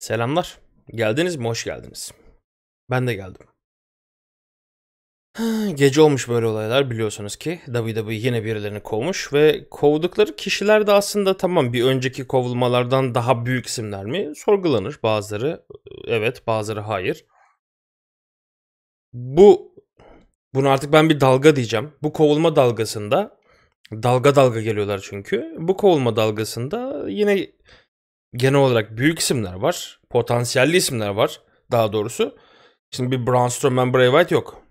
Selamlar. Geldiniz mi? Hoş geldiniz. Ben de geldim. Gece olmuş böyle olaylar biliyorsunuz ki WWE yine birilerini kovmuş ve kovdukları kişiler de aslında tamam bir önceki kovulmalardan daha büyük isimler mi sorgulanır bazıları evet bazıları hayır. Bu bunu artık ben bir dalga diyeceğim. Bu kovulma dalgasında dalga dalga geliyorlar çünkü. Bu kovulma dalgasında yine genel olarak büyük isimler var. Potansiyelli isimler var daha doğrusu. Şimdi bir Braun Strowman, Bray Wyatt yok.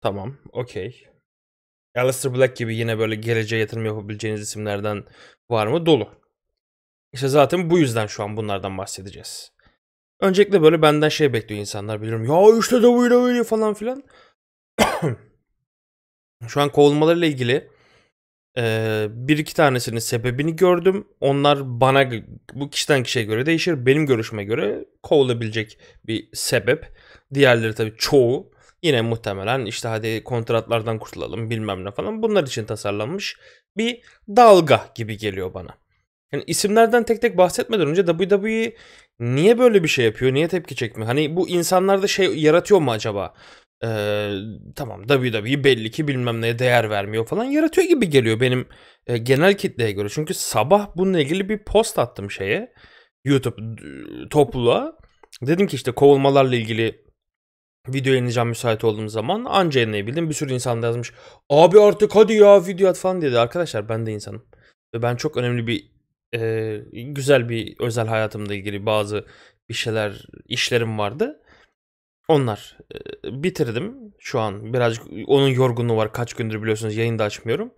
Tamam, okey. Aleister Black gibi yine böyle geleceğe yatırım yapabileceğiniz isimlerden var mı? Dolu. İşte zaten bu yüzden şu an bunlardan bahsedeceğiz. Öncelikle böyle benden şey bekliyor insanlar biliyorum. Ya işte WWE falan filan. şu an kovulmalarıyla ilgili ee, bir iki tanesinin sebebini gördüm. Onlar bana bu kişiden kişiye göre değişir. Benim görüşüme göre kovulabilecek bir sebep. Diğerleri tabii çoğu yine muhtemelen işte hadi kontratlardan kurtulalım bilmem ne falan. Bunlar için tasarlanmış bir dalga gibi geliyor bana. Yani isimlerden tek tek bahsetmeden önce WWE niye böyle bir şey yapıyor? Niye tepki çekmiyor? Hani bu insanlarda şey yaratıyor mu acaba? Ee, tamam WWE belli ki bilmem neye değer vermiyor falan yaratıyor gibi geliyor benim e, genel kitleye göre. Çünkü sabah bununla ilgili bir post attım şeye YouTube topluluğa. Dedim ki işte kovulmalarla ilgili video yayınlayacağım müsait olduğum zaman anca yayınlayabildim. Bir sürü insan da yazmış. Abi artık hadi ya video at falan dedi. Arkadaşlar ben de insanım. Ve ben çok önemli bir e, güzel bir özel hayatımla ilgili bazı bir şeyler işlerim vardı. Onlar. E, bitirdim şu an. Birazcık onun yorgunluğu var. Kaç gündür biliyorsunuz yayında açmıyorum.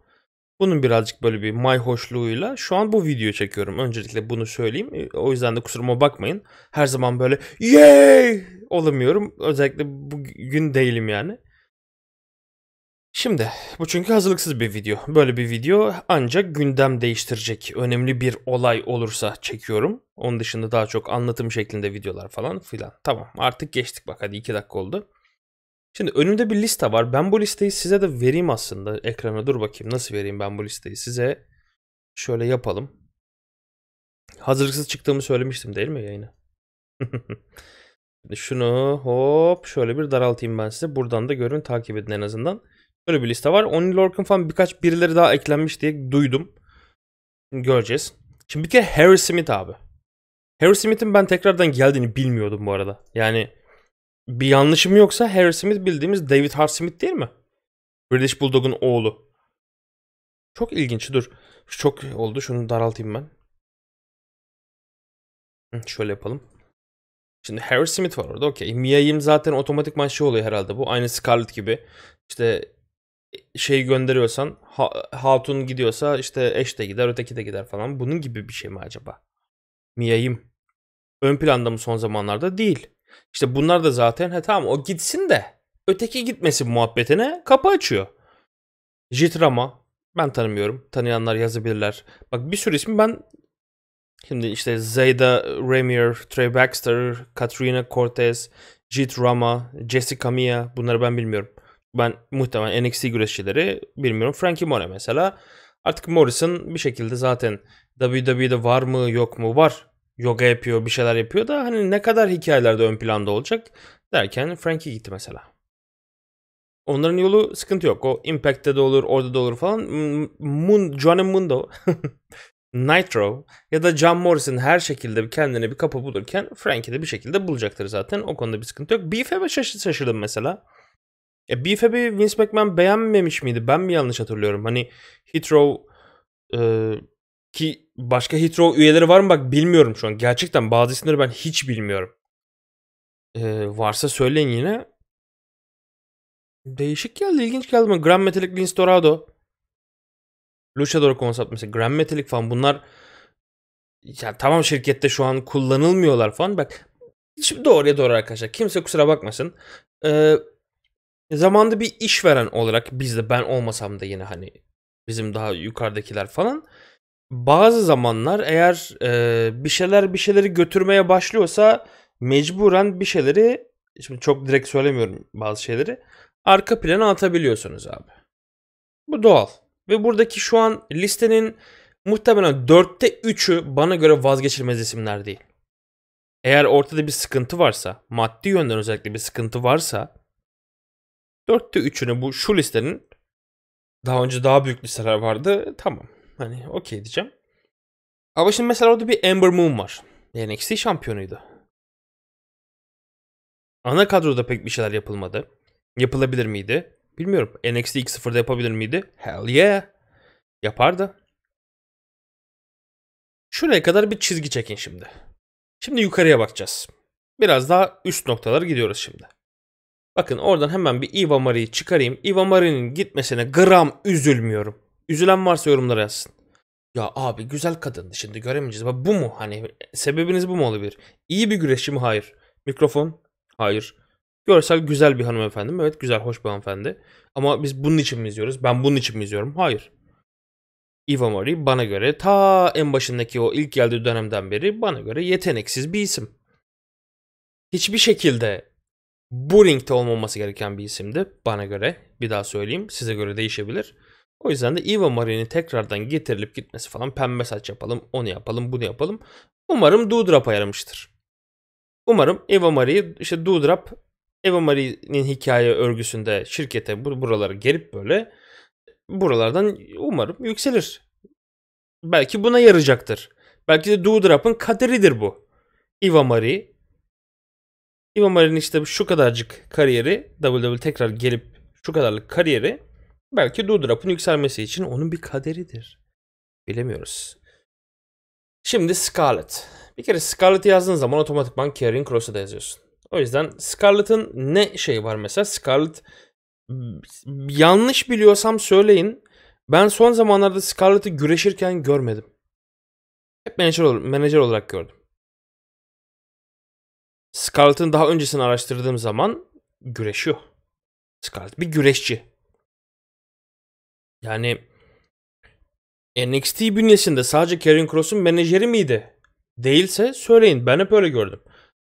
Bunun birazcık böyle bir mayhoşluğuyla şu an bu videoyu çekiyorum. Öncelikle bunu söyleyeyim. E, o yüzden de kusuruma bakmayın. Her zaman böyle yay olamıyorum. Özellikle bugün değilim yani. Şimdi bu çünkü hazırlıksız bir video. Böyle bir video ancak gündem değiştirecek önemli bir olay olursa çekiyorum. Onun dışında daha çok anlatım şeklinde videolar falan filan. Tamam artık geçtik bak hadi 2 dakika oldu. Şimdi önümde bir liste var. Ben bu listeyi size de vereyim aslında. Ekrana dur bakayım nasıl vereyim ben bu listeyi size. Şöyle yapalım. Hazırlıksız çıktığımı söylemiştim değil mi yayına? Şunu hop şöyle bir daraltayım ben size. Buradan da görün takip edin en azından. Böyle bir liste var. Only Lorcan falan birkaç birileri daha eklenmiş diye duydum. Göreceğiz. Şimdi bir kere Harry Smith abi. Harry Smith'in ben tekrardan geldiğini bilmiyordum bu arada. Yani bir yanlışım yoksa Harry Smith bildiğimiz David Hart Smith değil mi? British Bulldog'un oğlu. Çok ilginç dur. Çok oldu şunu daraltayım ben. Şöyle yapalım. Şimdi Harry Smith var orada okey. Mia Yim zaten otomatikman şey oluyor herhalde bu. Aynı Scarlett gibi. İşte şey gönderiyorsan ha, hatun gidiyorsa işte eş de gider öteki de gider falan. Bunun gibi bir şey mi acaba? Miyayım. Ön planda mı son zamanlarda? Değil. İşte bunlar da zaten he tamam o gitsin de öteki gitmesin muhabbetine kapı açıyor. Jitrama ben tanımıyorum. Tanıyanlar yazabilirler. Bak bir sürü ismi ben şimdi işte Zayda Ramier, Trey Baxter, Katrina Cortez, Jitrama, Jessica Mia bunları ben bilmiyorum. Ben muhtemelen NXT güreşçileri bilmiyorum. Frankie Mora mesela. Artık Morrison bir şekilde zaten WWE'de var mı yok mu var. Yoga yapıyor bir şeyler yapıyor da hani ne kadar hikayelerde ön planda olacak derken Frankie gitti mesela. Onların yolu sıkıntı yok. O Impact'te de olur, orada da olur falan. Moon, Johnny Mundo, Nitro ya da John Morrison her şekilde kendine bir kapı bulurken Frankie de bir şekilde bulacaktır zaten. O konuda bir sıkıntı yok. Beef'e şaşırdım mesela. E, BFF'i Vince McMahon beğenmemiş miydi? Ben mi yanlış hatırlıyorum? Hani Heathrow e, ki başka Heathrow üyeleri var mı bak bilmiyorum şu an. Gerçekten bazı isimleri ben hiç bilmiyorum. E, varsa söyleyin yine. Değişik geldi, ilginç geldi. Ben Grand Metalik Lince Dorado. Luchador konsept mesela Grand Metalik falan bunlar ya tamam şirkette şu an kullanılmıyorlar falan. Bak şimdi doğruya doğru arkadaşlar. Kimse kusura bakmasın. Ee, e, zamanda bir işveren olarak biz de ben olmasam da yine hani bizim daha yukarıdakiler falan bazı zamanlar eğer e, bir şeyler bir şeyleri götürmeye başlıyorsa mecburen bir şeyleri şimdi çok direkt söylemiyorum bazı şeyleri arka plana atabiliyorsunuz abi. Bu doğal. Ve buradaki şu an listenin muhtemelen dörtte üçü bana göre vazgeçilmez isimler değil. Eğer ortada bir sıkıntı varsa, maddi yönden özellikle bir sıkıntı varsa Dörtte üçünü bu şu listenin daha önce daha büyük listeler vardı. Tamam. Hani okey diyeceğim. Ama şimdi mesela orada bir Ember Moon var. NXT şampiyonuydu. Ana kadroda pek bir şeyler yapılmadı. Yapılabilir miydi? Bilmiyorum. NXT 2.0'da yapabilir miydi? Hell yeah. Yapardı. Şuraya kadar bir çizgi çekin şimdi. Şimdi yukarıya bakacağız. Biraz daha üst noktalara gidiyoruz şimdi. Bakın oradan hemen bir Iva Marie'yi çıkarayım. Iva Marie'nin gitmesine gram üzülmüyorum. Üzülen varsa yorumlara yazsın. Ya abi güzel kadındı şimdi göremeyeceğiz. bu mu? Hani sebebiniz bu mu olabilir? İyi bir güreşçi mi? Hayır. Mikrofon? Hayır. Görsel güzel bir hanımefendi mi? Evet güzel, hoş bir hanımefendi. Ama biz bunun için mi izliyoruz? Ben bunun için mi izliyorum? Hayır. Eva Marie bana göre ta en başındaki o ilk geldiği dönemden beri bana göre yeteneksiz bir isim. Hiçbir şekilde bu ringte olmaması gereken bir isimdi bana göre. Bir daha söyleyeyim size göre değişebilir. O yüzden de Eva Marie'nin tekrardan getirilip gitmesi falan pembe saç yapalım, onu yapalım, bunu yapalım. Umarım Doudrup'a yaramıştır. Umarım Eva Marie'yi işte Doudrup Eva Marie'nin hikaye örgüsünde şirkete buraları gelip böyle buralardan umarım yükselir. Belki buna yarayacaktır. Belki de Doudrup'ın kaderidir bu. Eva Marie İmamoğlu'nun işte şu kadarcık kariyeri WWE tekrar gelip şu kadarlık kariyeri belki Doudrup'un yükselmesi için onun bir kaderidir. Bilemiyoruz. Şimdi Scarlett. Bir kere Scarlett'i yazdığın zaman otomatikman Kieran Cross'a da yazıyorsun. O yüzden Scarlett'ın ne şeyi var mesela? Scarlett yanlış biliyorsam söyleyin. Ben son zamanlarda Scarlett'ı güreşirken görmedim. Hep menajer, menajer olarak gördüm. Scarlett'ın daha öncesini araştırdığım zaman güreşiyor. Scarlett bir güreşçi. Yani NXT bünyesinde sadece Karen Cross'un menajeri miydi? Değilse söyleyin. Ben hep öyle gördüm.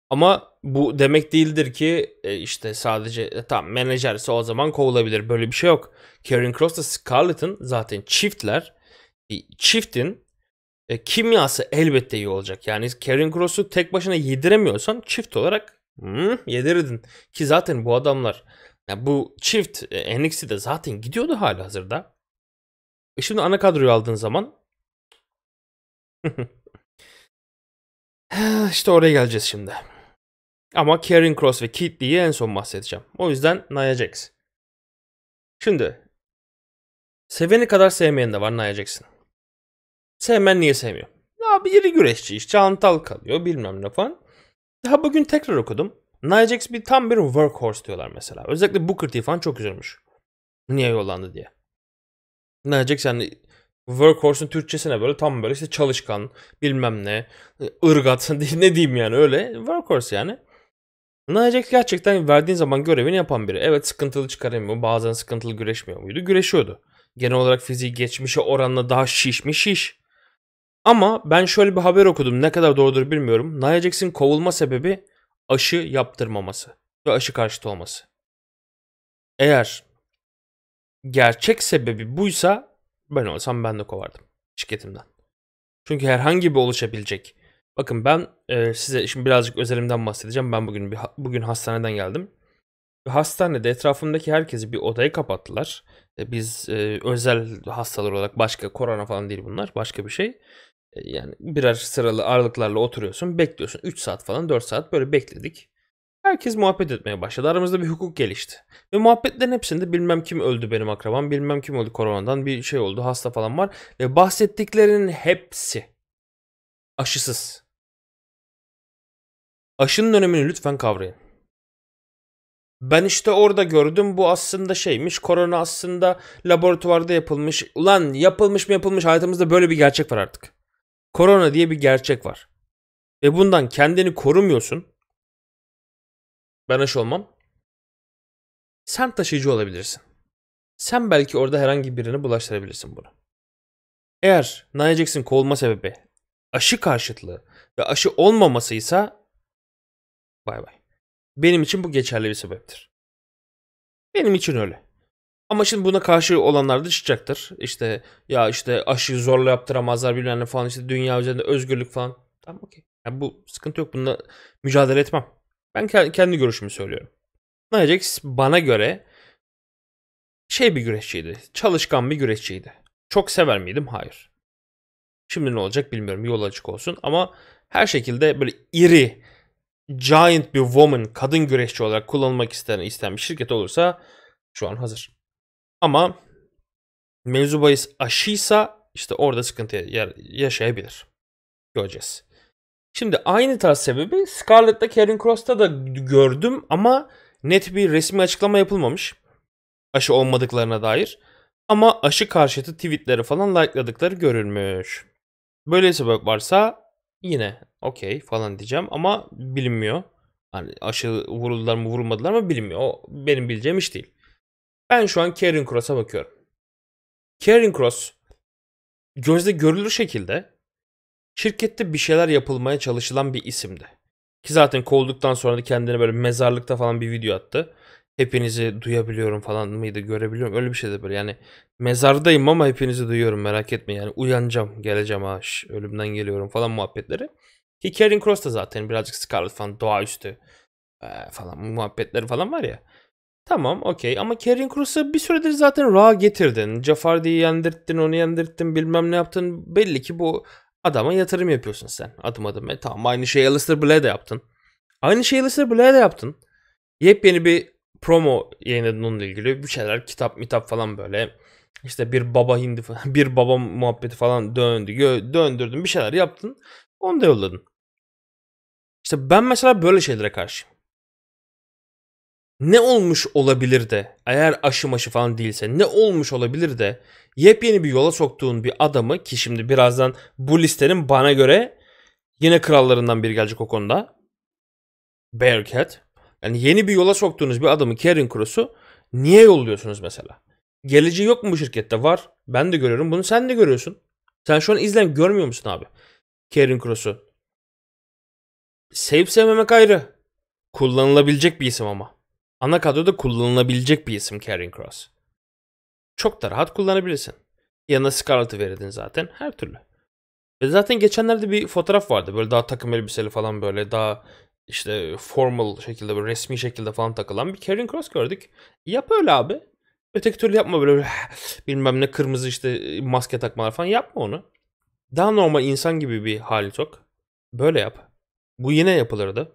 Ama bu demek değildir ki e, işte sadece e, tam menajerse o zaman kovulabilir. Böyle bir şey yok. Karen Cross da Scarlett'ın zaten çiftler. E, çiftin e, kimyası elbette iyi olacak. Yani Karen Cross'u tek başına yediremiyorsan çift olarak hmm, yedirirdin. Ki zaten bu adamlar yani bu çift e, NXT'de zaten gidiyordu hali hazırda. E şimdi ana kadroyu aldığın zaman işte oraya geleceğiz şimdi. Ama Karen Cross ve Kit Lee'yi en son bahsedeceğim. O yüzden Nia Jax. Şimdi seveni kadar sevmeyen de var Nia Jax'ın. Sevmen niye sevmiyor? Ya biri güreşçi iş çantal kalıyor bilmem ne falan. Daha bugün tekrar okudum. Nia bir tam bir workhorse diyorlar mesela. Özellikle Booker T falan çok üzülmüş. Niye yollandı diye. Nia Jax yani workhorse'un Türkçesine böyle tam böyle işte çalışkan bilmem ne ırgat ne diyeyim yani öyle workhorse yani. Nia gerçekten verdiğin zaman görevini yapan biri. Evet sıkıntılı çıkaramıyor bazen sıkıntılı güreşmiyor muydu? Güreşiyordu. Genel olarak fiziği geçmişe oranla daha şiş mi şiş. Ama ben şöyle bir haber okudum. Ne kadar doğrudur bilmiyorum. Nia Jax'in kovulma sebebi aşı yaptırmaması ve aşı karşıtı olması. Eğer gerçek sebebi buysa ben olsam ben de kovardım şirketimden. Çünkü herhangi bir oluşabilecek. Bakın ben e, size şimdi birazcık özelimden bahsedeceğim. Ben bugün bir, bugün hastaneden geldim. Hastanede etrafımdaki herkesi bir odaya kapattılar. E, biz e, özel hastalar olarak başka korona falan değil bunlar başka bir şey. E, yani birer sıralı aralıklarla oturuyorsun bekliyorsun 3 saat falan 4 saat böyle bekledik. Herkes muhabbet etmeye başladı. Aramızda bir hukuk gelişti. Ve muhabbetlerin hepsinde bilmem kim öldü benim akrabam, bilmem kim öldü koronadan, bir şey oldu, hasta falan var. Ve bahsettiklerinin hepsi aşısız. Aşının önemini lütfen kavrayın. Ben işte orada gördüm bu aslında şeymiş korona aslında laboratuvarda yapılmış. Ulan yapılmış mı yapılmış hayatımızda böyle bir gerçek var artık korona diye bir gerçek var. Ve bundan kendini korumuyorsun. Ben aşı olmam. Sen taşıyıcı olabilirsin. Sen belki orada herhangi birini bulaştırabilirsin bunu. Eğer Nia Jackson kovulma sebebi aşı karşıtlığı ve aşı olmamasıysa bay bay. Benim için bu geçerli bir sebeptir. Benim için öyle. Ama şimdi buna karşı olanlar da çıkacaktır. İşte ya işte aşıyı zorla yaptıramazlar bilmem ne falan işte dünya üzerinde özgürlük falan. Tamam okey. Yani bu sıkıntı yok. Bununla mücadele etmem. Ben kendi görüşümü söylüyorum. Nijax bana göre şey bir güreşçiydi. Çalışkan bir güreşçiydi. Çok sever miydim? Hayır. Şimdi ne olacak bilmiyorum. Yol açık olsun. Ama her şekilde böyle iri, giant bir woman, kadın güreşçi olarak kullanılmak isteyen, isteyen bir şirket olursa şu an hazır. Ama mevzu bahis aşıysa işte orada sıkıntı yaşayabilir. Göreceğiz. Şimdi aynı tarz sebebi Scarlett'ta Karen Cross'ta da gördüm ama net bir resmi açıklama yapılmamış. Aşı olmadıklarına dair. Ama aşı karşıtı tweetleri falan likeladıkları görülmüş. Böyle sebep varsa yine okey falan diyeceğim ama bilinmiyor. Hani aşı vuruldular mı vurulmadılar mı bilinmiyor. O benim bileceğim iş değil. Ben şu an Karen Cross'a bakıyorum. Karen Cross gözde görülür şekilde şirkette bir şeyler yapılmaya çalışılan bir isimdi. Ki zaten kovulduktan sonra da kendine böyle mezarlıkta falan bir video attı. Hepinizi duyabiliyorum falan mıydı görebiliyorum öyle bir şey de böyle yani mezardayım ama hepinizi duyuyorum merak etme yani uyanacağım geleceğim ha ölümden geliyorum falan muhabbetleri. Ki Karen Cross da zaten birazcık Scarlett falan doğaüstü ee, falan muhabbetleri falan var ya. Tamam okey ama Karen Cruz'u bir süredir zaten Raw getirdin. Jafardi'yi yendirttin onu yendirttin bilmem ne yaptın. Belli ki bu adama yatırım yapıyorsun sen adım adım. E, tamam aynı şeyi Alistair Black'e de yaptın. Aynı şeyi Alistair Black'e de yaptın. Yepyeni bir promo yayınladın onunla ilgili. Bir şeyler kitap mitap falan böyle. İşte bir baba hindi falan, bir baba muhabbeti falan döndü. Döndürdün bir şeyler yaptın. Onu da yolladın. İşte ben mesela böyle şeylere karşıyım ne olmuş olabilir de eğer aşı maşı falan değilse ne olmuş olabilir de yepyeni bir yola soktuğun bir adamı ki şimdi birazdan bu listenin bana göre yine krallarından biri gelecek o konuda. Bearcat. Yani yeni bir yola soktuğunuz bir adamı Karen Cross'u niye yolluyorsunuz mesela? Geleceği yok mu bu şirkette? Var. Ben de görüyorum. Bunu sen de görüyorsun. Sen şu an izlen görmüyor musun abi? Karen Cross'u. Sevip sevmemek ayrı. Kullanılabilecek bir isim ama. Ana kadroda kullanılabilecek bir isim Karen Cross. Çok da rahat kullanabilirsin. Yanına Scarlett'ı verirdin zaten her türlü. Ve zaten geçenlerde bir fotoğraf vardı. Böyle daha takım elbiseli falan böyle daha işte formal şekilde böyle resmi şekilde falan takılan bir Karen Cross gördük. Yap öyle abi. Öteki türlü yapma böyle, bilmem ne kırmızı işte e, maske takmalar falan yapma onu. Daha normal insan gibi bir hali çok. Böyle yap. Bu yine yapılırdı.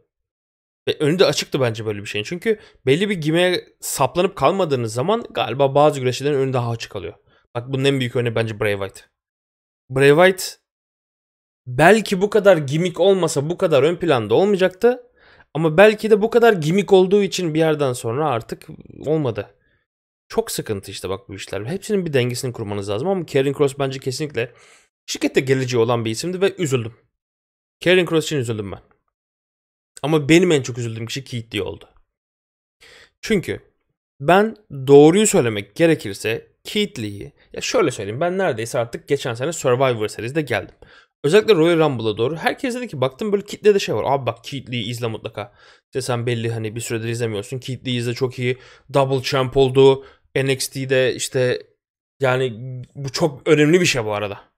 E, önü de açıktı bence böyle bir şeyin. Çünkü belli bir gime saplanıp kalmadığınız zaman galiba bazı güreşçilerin önü daha açık alıyor. Bak bunun en büyük örneği bence Bray White. Bray White belki bu kadar gimik olmasa bu kadar ön planda olmayacaktı. Ama belki de bu kadar gimik olduğu için bir yerden sonra artık olmadı. Çok sıkıntı işte bak bu işler. Hepsinin bir dengesini kurmanız lazım ama Karen Cross bence kesinlikle şirkette geleceği olan bir isimdi ve üzüldüm. Karen Cross için üzüldüm ben. Ama benim en çok üzüldüğüm kişi Keith oldu. Çünkü ben doğruyu söylemek gerekirse Keith ya şöyle söyleyeyim ben neredeyse artık geçen sene Survivor serisinde geldim. Özellikle Royal Rumble'a doğru herkes dedi ki baktım böyle Kitle de şey var. Abi bak Keith izle mutlaka. İşte sen belli hani bir süredir izlemiyorsun. Keith izle çok iyi. Double champ oldu. NXT'de işte yani bu çok önemli bir şey bu arada.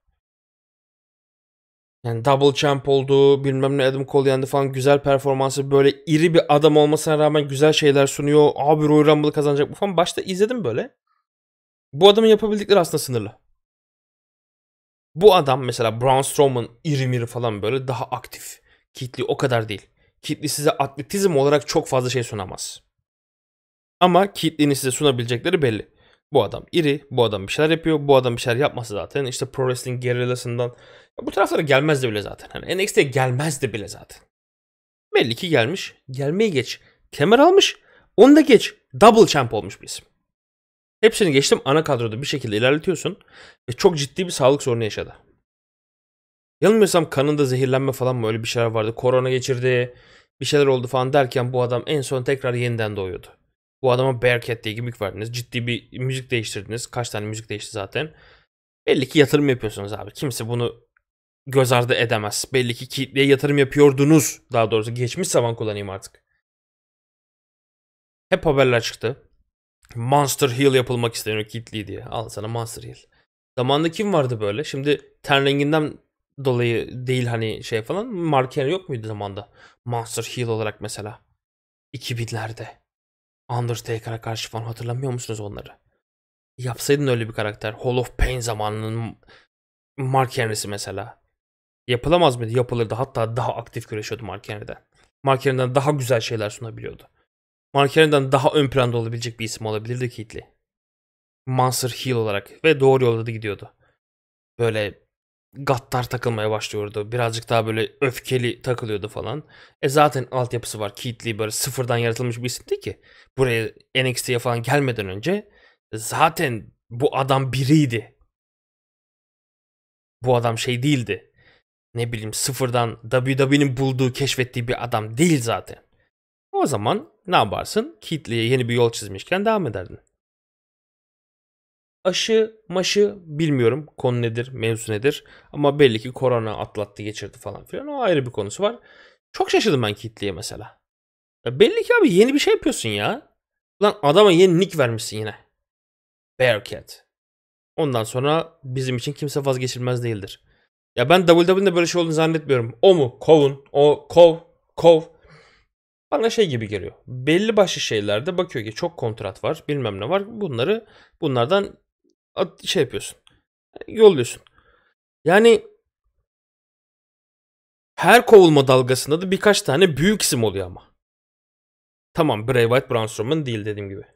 Yani double champ oldu, bilmem ne Adam Cole yendi falan güzel performansı. Böyle iri bir adam olmasına rağmen güzel şeyler sunuyor. Abi Royal Rumble kazanacak bu falan. Başta izledim böyle. Bu adamın yapabildikleri aslında sınırlı. Bu adam mesela Braun Strowman iri miri falan böyle daha aktif. Kitli o kadar değil. Kitli size atletizm olarak çok fazla şey sunamaz. Ama kitlini size sunabilecekleri belli. Bu adam iri, bu adam bir şeyler yapıyor, bu adam bir şeyler yapması zaten. İşte Pro Wrestling gerillasından bu taraflara gelmezdi bile zaten. Hani NXT'ye gelmezdi bile zaten. Belli ki gelmiş. Gelmeyi geç. Kemer almış. Onu da geç. Double champ olmuş bir isim. Hepsini geçtim ana kadroda bir şekilde ilerletiyorsun. Ve çok ciddi bir sağlık sorunu yaşadı. Yanılmıyorsam kanında zehirlenme falan mı öyle bir şeyler vardı. Korona geçirdi. Bir şeyler oldu falan derken bu adam en son tekrar yeniden doğuyordu. Bu adama Bearcat diye gimmick verdiniz. Ciddi bir müzik değiştirdiniz. Kaç tane müzik değişti zaten. Belli ki yatırım yapıyorsunuz abi. Kimse bunu göz ardı edemez. Belli ki kitleye yatırım yapıyordunuz. Daha doğrusu geçmiş zaman kullanayım artık. Hep haberler çıktı. Monster Hill yapılmak isteniyor kitli diye. Al sana Monster Hill. Zamanında kim vardı böyle? Şimdi ten renginden dolayı değil hani şey falan. Mark Henry yok muydu zamanda? Monster Hill olarak mesela. 2000'lerde. Undertaker'a karşı falan hatırlamıyor musunuz onları? Yapsaydın öyle bir karakter. Hall of Pain zamanının Mark Henry'si mesela. Yapılamaz mıydı? Yapılırdı. Hatta daha aktif güreşiyordu Mark Henry'den. Mark Henry'den daha güzel şeyler sunabiliyordu. Mark Henry'den daha ön planda olabilecek bir isim olabilirdi Keatley. Monster Heel olarak ve doğru yolda da gidiyordu. Böyle gattar takılmaya başlıyordu. Birazcık daha böyle öfkeli takılıyordu falan. E zaten altyapısı var. Keatley böyle sıfırdan yaratılmış bir isimdi ki. Buraya NXT'ye falan gelmeden önce zaten bu adam biriydi. Bu adam şey değildi ne bileyim sıfırdan WWE'nin bulduğu, keşfettiği bir adam değil zaten. O zaman ne yaparsın? Kitliye yeni bir yol çizmişken devam ederdin. Aşı, maşı bilmiyorum konu nedir, mevzu nedir. Ama belli ki korona atlattı, geçirdi falan filan. O ayrı bir konusu var. Çok şaşırdım ben Kitliye mesela. Ya belli ki abi yeni bir şey yapıyorsun ya. Lan adama yeni nick vermişsin yine. Bearcat. Ondan sonra bizim için kimse vazgeçilmez değildir. Ya ben WWE'de böyle şey olduğunu zannetmiyorum. O mu? Kovun. O kov. Kov. Bana şey gibi geliyor. Belli başlı şeylerde bakıyor ki çok kontrat var. Bilmem ne var. Bunları bunlardan şey yapıyorsun. Yolluyorsun. Yani her kovulma dalgasında da birkaç tane büyük isim oluyor ama. Tamam Bray Wyatt Braun Strowman değil dediğim gibi.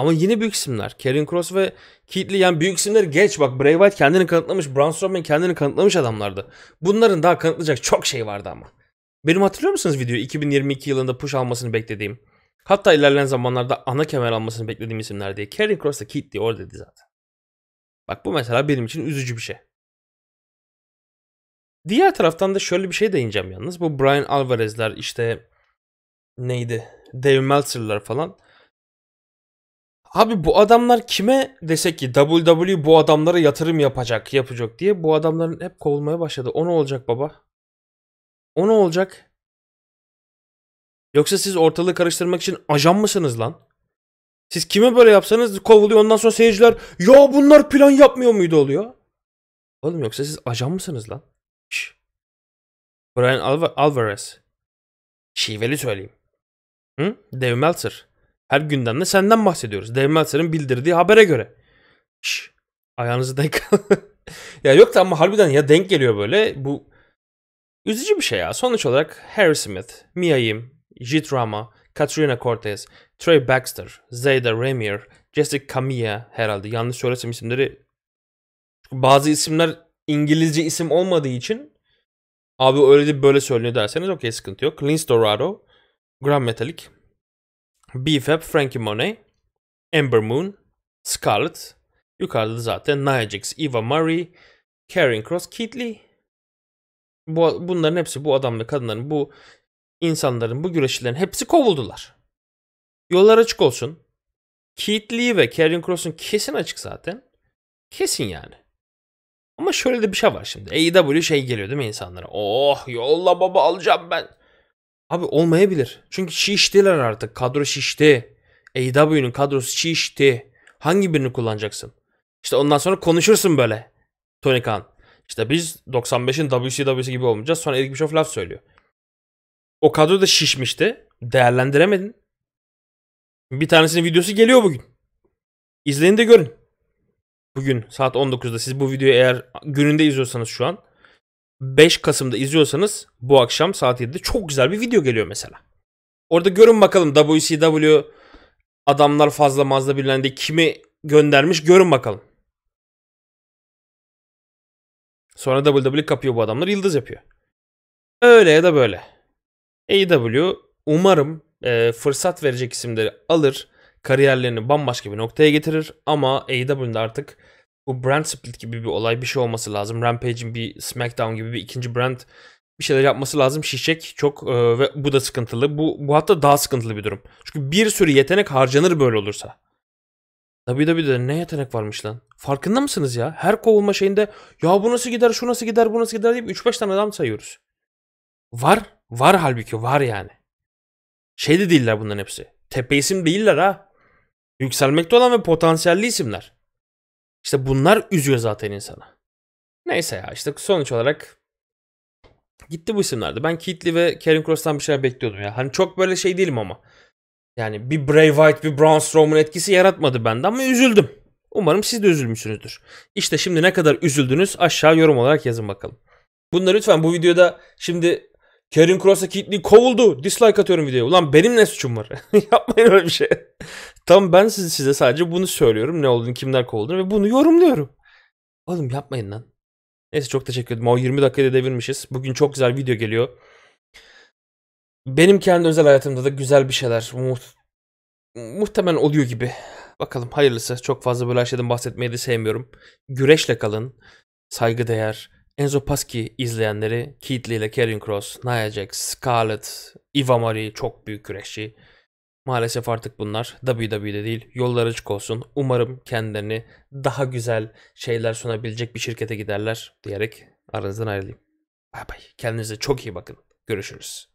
Ama yine büyük isimler. Karen Cross ve Keatley yani büyük isimleri geç. Bak Bray Wyatt kendini kanıtlamış. Braun Strowman kendini kanıtlamış adamlardı. Bunların daha kanıtlayacak çok şey vardı ama. Benim hatırlıyor musunuz videoyu? 2022 yılında push almasını beklediğim. Hatta ilerleyen zamanlarda ana kemer almasını beklediğim isimler diye. Karen Cross da Keatley oradaydı zaten. Bak bu mesela benim için üzücü bir şey. Diğer taraftan da şöyle bir şey değineceğim yalnız. Bu Brian Alvarez'ler işte neydi? Dave Meltzer'lar falan Abi bu adamlar kime desek ki WWE bu adamlara yatırım yapacak, yapacak diye bu adamların hep kovulmaya başladı. O ne olacak baba? O ne olacak? Yoksa siz ortalığı karıştırmak için ajan mısınız lan? Siz kime böyle yapsanız kovuluyor ondan sonra seyirciler ya bunlar plan yapmıyor muydu oluyor? Oğlum yoksa siz ajan mısınız lan? Şş. Brian Alvarez. Şiveli söyleyeyim. Hı? Dave Meltzer. Her günden de senden bahsediyoruz. Dave Meltzer'ın bildirdiği habere göre. Şş, ayağınızı denk Ya yok da ama harbiden ya denk geliyor böyle. Bu üzücü bir şey ya. Sonuç olarak Harry Smith, Mia Yim, Jit Rama, Katrina Cortez, Trey Baxter, Zayda Ramier, Jessica Camilla herhalde. Yanlış söylesem isimleri bazı isimler İngilizce isim olmadığı için abi öyle de böyle söylüyor derseniz okey sıkıntı yok. Lins Dorado, Gram Metalik, b Frankie Monet, Amber Moon, Scarlet, yukarıda da zaten Nijax, Eva Marie, Karen Cross, Keith Lee. Bu, bunların hepsi bu adamla kadınların bu insanların bu güreşçilerin hepsi kovuldular. Yollar açık olsun. Keith Lee ve Karen Cross'un kesin açık zaten. Kesin yani. Ama şöyle de bir şey var şimdi. AEW şey geliyor değil mi insanlara? Oh yolla baba alacağım ben. Abi olmayabilir. Çünkü şiştiler artık. Kadro şişti. AEW'nun kadrosu şişti. Hangi birini kullanacaksın? İşte ondan sonra konuşursun böyle. Tony Khan. İşte biz 95'in WCW'si gibi olmayacağız. Sonra Eric Bischoff laf söylüyor. O kadro da şişmişti. Değerlendiremedin. Bir tanesinin videosu geliyor bugün. İzleyin de görün. Bugün saat 19'da siz bu videoyu eğer gününde izliyorsanız şu an 5 Kasım'da izliyorsanız bu akşam saat 7'de çok güzel bir video geliyor mesela. Orada görün bakalım WCW adamlar fazla mazda birlendi kimi göndermiş görün bakalım. Sonra WWE kapıyor bu adamlar yıldız yapıyor. Öyle ya da böyle. AEW umarım e, fırsat verecek isimleri alır. Kariyerlerini bambaşka bir noktaya getirir. Ama AEW'nin artık bu brand split gibi bir olay bir şey olması lazım. Rampage'in bir SmackDown gibi bir ikinci brand bir şeyler yapması lazım. Şişek çok e, ve bu da sıkıntılı. Bu, bu hatta daha sıkıntılı bir durum. Çünkü bir sürü yetenek harcanır böyle olursa. Tabii tabii de ne yetenek varmış lan. Farkında mısınız ya? Her kovulma şeyinde ya bu nasıl gider, şu nasıl gider, bu nasıl gider deyip 3-5 tane adam sayıyoruz. Var. Var halbuki var yani. Şey de değiller bunların hepsi. Tepe isim değiller ha. Yükselmekte olan ve potansiyelli isimler. İşte bunlar üzüyor zaten insana. Neyse ya işte sonuç olarak gitti bu isimlerde. Ben Keatley ve Karen Cross'tan bir şeyler bekliyordum ya. Hani çok böyle şey değilim ama. Yani bir Bray Wyatt bir Braun Strowman etkisi yaratmadı bende ama üzüldüm. Umarım siz de üzülmüşsünüzdür. İşte şimdi ne kadar üzüldünüz aşağı yorum olarak yazın bakalım. Bunları lütfen bu videoda şimdi Karen Cross'a Keatley kovuldu. Dislike atıyorum videoya. Ulan benim ne suçum var? Yapmayın öyle bir şey. Tamam ben size, size sadece bunu söylüyorum. Ne olduğunu, kimler kovulduğunu ve bunu yorumluyorum. Oğlum yapmayın lan. Neyse çok teşekkür ederim. O 20 dakikada devirmişiz. Bugün çok güzel video geliyor. Benim kendi özel hayatımda da güzel bir şeyler muht muhtemelen oluyor gibi. Bakalım hayırlısı. Çok fazla böyle şeyden bahsetmeyi de sevmiyorum. Güreşle kalın. Saygı değer. Enzo Paski izleyenleri Keatley ile Karen Cross, Nia Jax, Scarlett, Eva Marie çok büyük güreşçi. Maalesef artık bunlar WWE'de değil yollar açık olsun. Umarım kendilerini daha güzel şeyler sunabilecek bir şirkete giderler diyerek aranızdan ayrılayım. Bay bay. Kendinize çok iyi bakın. Görüşürüz.